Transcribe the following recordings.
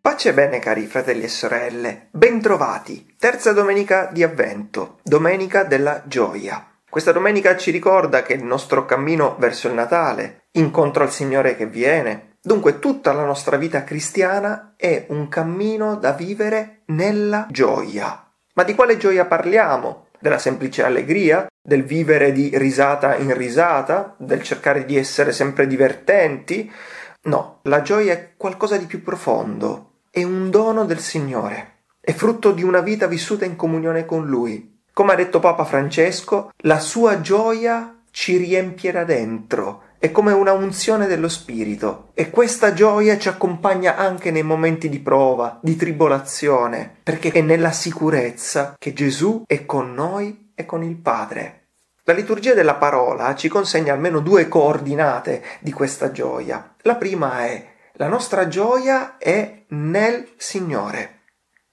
Pace e bene cari fratelli e sorelle, bentrovati, terza domenica di avvento, domenica della gioia. Questa domenica ci ricorda che il nostro cammino verso il Natale, incontro al Signore che viene, Dunque tutta la nostra vita cristiana è un cammino da vivere nella gioia. Ma di quale gioia parliamo? della semplice allegria, del vivere di risata in risata, del cercare di essere sempre divertenti. No, la gioia è qualcosa di più profondo, è un dono del Signore, è frutto di una vita vissuta in comunione con Lui. Come ha detto Papa Francesco, la sua gioia ci riempirà dentro, è come una unzione dello Spirito e questa gioia ci accompagna anche nei momenti di prova, di tribolazione, perché è nella sicurezza che Gesù è con noi e con il Padre. La liturgia della parola ci consegna almeno due coordinate di questa gioia. La prima è la nostra gioia è nel Signore.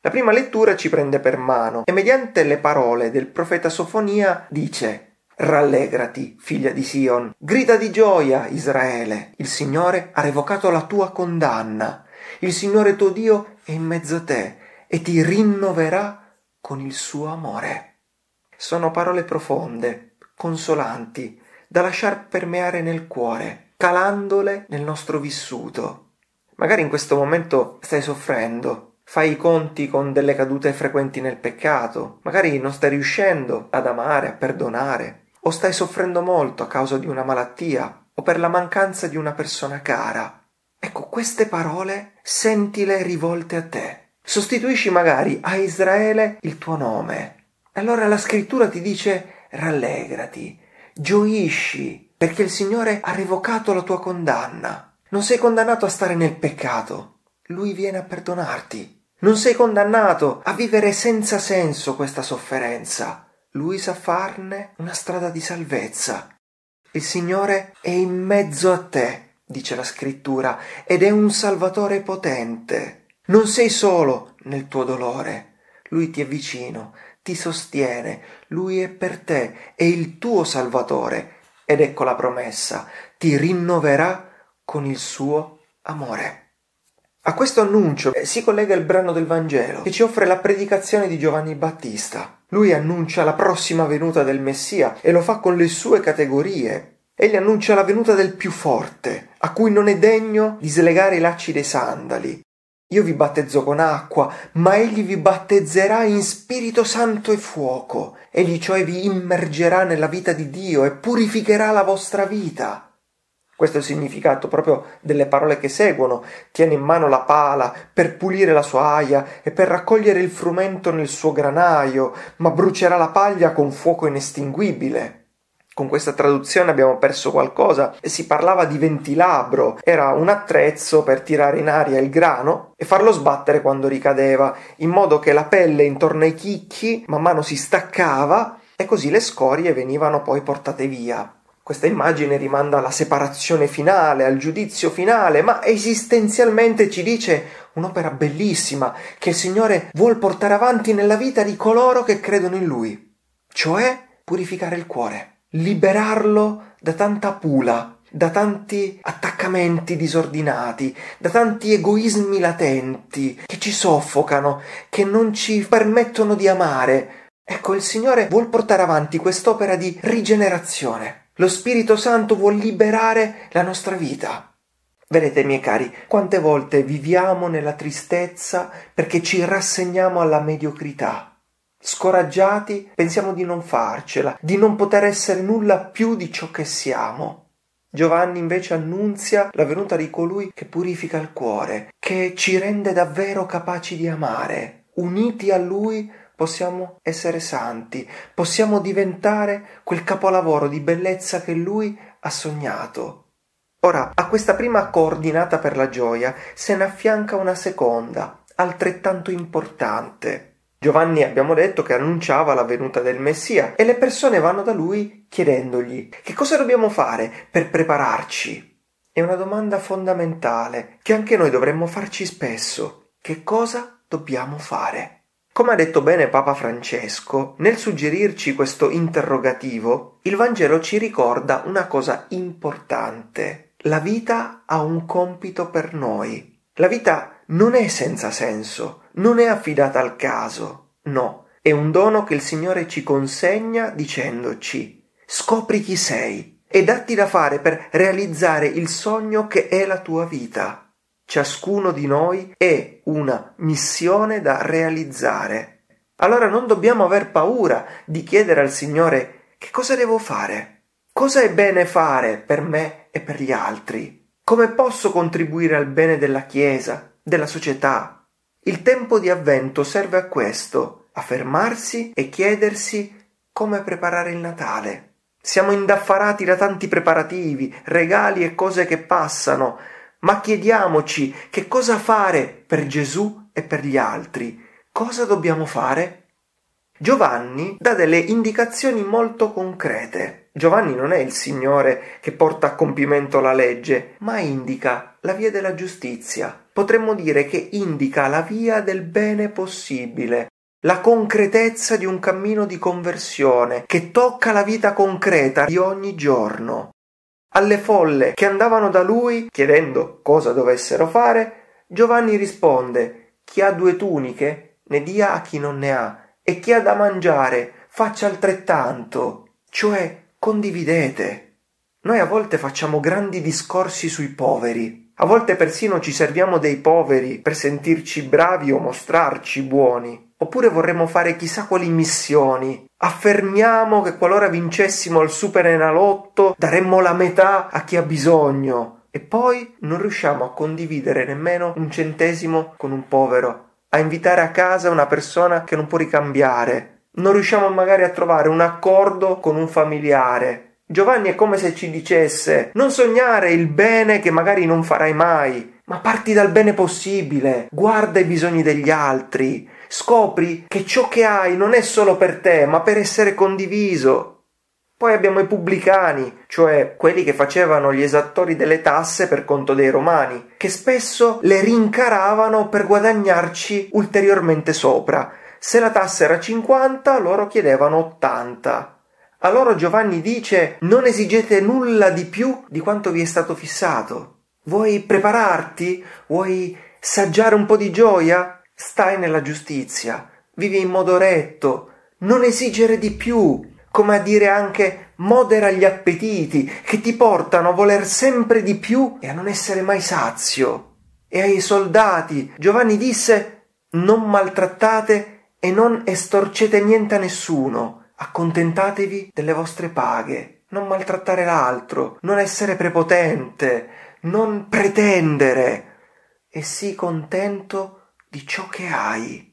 La prima lettura ci prende per mano e mediante le parole del profeta Sofonia dice Rallegrati, figlia di Sion, grida di gioia, Israele. Il Signore ha revocato la tua condanna. Il Signore tuo Dio è in mezzo a te e ti rinnoverà con il suo amore. Sono parole profonde, consolanti, da lasciar permeare nel cuore, calandole nel nostro vissuto. Magari in questo momento stai soffrendo, fai i conti con delle cadute frequenti nel peccato, magari non stai riuscendo ad amare, a perdonare, o stai soffrendo molto a causa di una malattia o per la mancanza di una persona cara. Ecco, queste parole sentile rivolte a te. Sostituisci magari a Israele il tuo nome. E Allora la scrittura ti dice rallegrati, gioisci, perché il Signore ha revocato la tua condanna. Non sei condannato a stare nel peccato. Lui viene a perdonarti. Non sei condannato a vivere senza senso questa sofferenza lui sa farne una strada di salvezza. Il Signore è in mezzo a te, dice la scrittura, ed è un salvatore potente. Non sei solo nel tuo dolore. Lui ti è vicino, ti sostiene, lui è per te, è il tuo salvatore. Ed ecco la promessa, ti rinnoverà con il suo amore. A questo annuncio eh, si collega il brano del Vangelo che ci offre la predicazione di Giovanni Battista. Lui annuncia la prossima venuta del Messia e lo fa con le sue categorie. Egli annuncia la venuta del più forte, a cui non è degno di slegare i lacci dei sandali. Io vi battezzo con acqua, ma egli vi battezzerà in Spirito Santo e fuoco. Egli cioè vi immergerà nella vita di Dio e purificherà la vostra vita questo è il significato proprio delle parole che seguono. Tiene in mano la pala per pulire la sua aia e per raccogliere il frumento nel suo granaio, ma brucerà la paglia con fuoco inestinguibile. Con questa traduzione abbiamo perso qualcosa. e Si parlava di ventilabro, era un attrezzo per tirare in aria il grano e farlo sbattere quando ricadeva, in modo che la pelle intorno ai chicchi man mano si staccava e così le scorie venivano poi portate via. Questa immagine rimanda alla separazione finale, al giudizio finale, ma esistenzialmente ci dice un'opera bellissima che il Signore vuol portare avanti nella vita di coloro che credono in Lui, cioè purificare il cuore, liberarlo da tanta pula, da tanti attaccamenti disordinati, da tanti egoismi latenti che ci soffocano, che non ci permettono di amare. Ecco, il Signore vuol portare avanti quest'opera di rigenerazione lo Spirito Santo vuol liberare la nostra vita. Vedete, miei cari, quante volte viviamo nella tristezza perché ci rassegniamo alla mediocrità. Scoraggiati pensiamo di non farcela, di non poter essere nulla più di ciò che siamo. Giovanni invece annunzia la venuta di colui che purifica il cuore, che ci rende davvero capaci di amare, uniti a lui possiamo essere santi, possiamo diventare quel capolavoro di bellezza che lui ha sognato. Ora, a questa prima coordinata per la gioia se ne affianca una seconda, altrettanto importante. Giovanni abbiamo detto che annunciava la venuta del Messia e le persone vanno da lui chiedendogli che cosa dobbiamo fare per prepararci. È una domanda fondamentale che anche noi dovremmo farci spesso. Che cosa dobbiamo fare? Come ha detto bene Papa Francesco, nel suggerirci questo interrogativo, il Vangelo ci ricorda una cosa importante. La vita ha un compito per noi. La vita non è senza senso, non è affidata al caso, no, è un dono che il Signore ci consegna dicendoci scopri chi sei e datti da fare per realizzare il sogno che è la tua vita. Ciascuno di noi è una missione da realizzare. Allora non dobbiamo aver paura di chiedere al Signore che cosa devo fare, cosa è bene fare per me e per gli altri, come posso contribuire al bene della Chiesa, della società. Il tempo di avvento serve a questo, a fermarsi e chiedersi come preparare il Natale. Siamo indaffarati da tanti preparativi, regali e cose che passano, ma chiediamoci che cosa fare per Gesù e per gli altri. Cosa dobbiamo fare? Giovanni dà delle indicazioni molto concrete. Giovanni non è il Signore che porta a compimento la legge, ma indica la via della giustizia. Potremmo dire che indica la via del bene possibile, la concretezza di un cammino di conversione che tocca la vita concreta di ogni giorno. Alle folle che andavano da lui chiedendo cosa dovessero fare, Giovanni risponde Chi ha due tuniche ne dia a chi non ne ha, e chi ha da mangiare faccia altrettanto, cioè condividete. Noi a volte facciamo grandi discorsi sui poveri, a volte persino ci serviamo dei poveri per sentirci bravi o mostrarci buoni, Oppure vorremmo fare chissà quali missioni. Affermiamo che qualora vincessimo al Super Enalotto daremmo la metà a chi ha bisogno. E poi non riusciamo a condividere nemmeno un centesimo con un povero, a invitare a casa una persona che non può ricambiare. Non riusciamo magari a trovare un accordo con un familiare. Giovanni è come se ci dicesse non sognare il bene che magari non farai mai, ma parti dal bene possibile, guarda i bisogni degli altri, scopri che ciò che hai non è solo per te, ma per essere condiviso. Poi abbiamo i pubblicani, cioè quelli che facevano gli esattori delle tasse per conto dei romani, che spesso le rincaravano per guadagnarci ulteriormente sopra. Se la tassa era 50, loro chiedevano 80. A loro Giovanni dice non esigete nulla di più di quanto vi è stato fissato. Vuoi prepararti? Vuoi saggiare un po' di gioia? Stai nella giustizia, vivi in modo retto, non esigere di più, come a dire anche modera gli appetiti che ti portano a voler sempre di più e a non essere mai sazio. E ai soldati Giovanni disse non maltrattate e non estorcete niente a nessuno, accontentatevi delle vostre paghe, non maltrattare l'altro, non essere prepotente, non pretendere e sii contento di ciò che hai.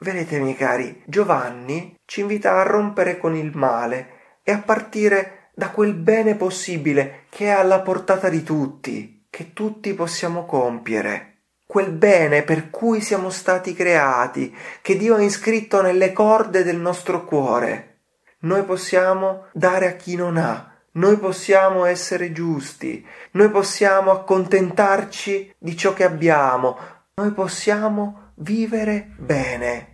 Vedete, miei cari, Giovanni ci invita a rompere con il male e a partire da quel bene possibile che è alla portata di tutti, che tutti possiamo compiere. Quel bene per cui siamo stati creati, che Dio ha iscritto nelle corde del nostro cuore. Noi possiamo dare a chi non ha, noi possiamo essere giusti, noi possiamo accontentarci di ciò che abbiamo, noi possiamo vivere bene.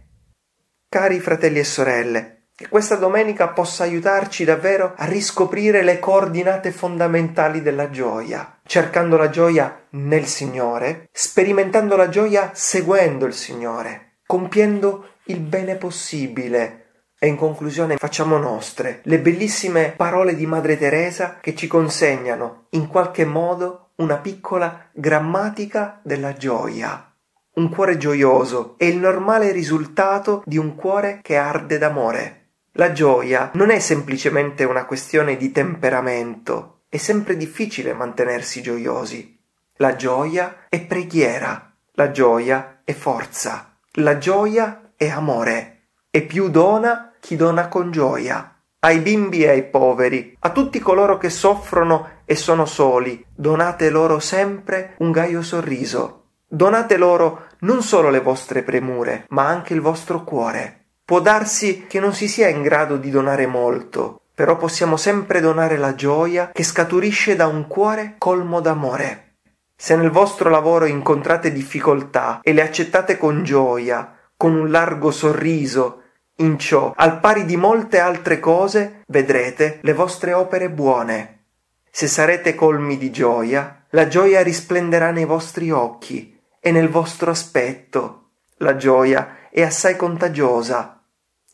Cari fratelli e sorelle, che questa domenica possa aiutarci davvero a riscoprire le coordinate fondamentali della gioia, cercando la gioia nel Signore, sperimentando la gioia seguendo il Signore, compiendo il bene possibile e in conclusione facciamo nostre le bellissime parole di Madre Teresa che ci consegnano in qualche modo una piccola grammatica della gioia. Un cuore gioioso è il normale risultato di un cuore che arde d'amore. La gioia non è semplicemente una questione di temperamento, è sempre difficile mantenersi gioiosi. La gioia è preghiera, la gioia è forza, la gioia è amore e più dona chi dona con gioia. Ai bimbi e ai poveri, a tutti coloro che soffrono e sono soli, donate loro sempre un gaio sorriso. Donate loro non solo le vostre premure, ma anche il vostro cuore. Può darsi che non si sia in grado di donare molto, però possiamo sempre donare la gioia che scaturisce da un cuore colmo d'amore. Se nel vostro lavoro incontrate difficoltà e le accettate con gioia, con un largo sorriso in ciò, al pari di molte altre cose, vedrete le vostre opere buone. Se sarete colmi di gioia, la gioia risplenderà nei vostri occhi e nel vostro aspetto. La gioia è assai contagiosa.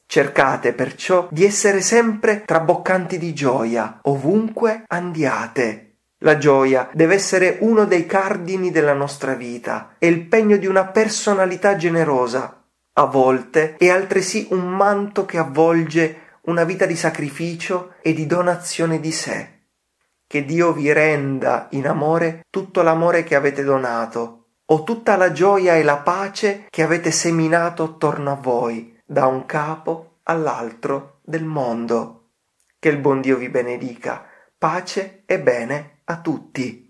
Cercate perciò di essere sempre traboccanti di gioia, ovunque andiate. La gioia deve essere uno dei cardini della nostra vita, e il pegno di una personalità generosa a volte è altresì un manto che avvolge una vita di sacrificio e di donazione di sé. Che Dio vi renda in amore tutto l'amore che avete donato, o tutta la gioia e la pace che avete seminato attorno a voi, da un capo all'altro del mondo. Che il buon Dio vi benedica, pace e bene a tutti.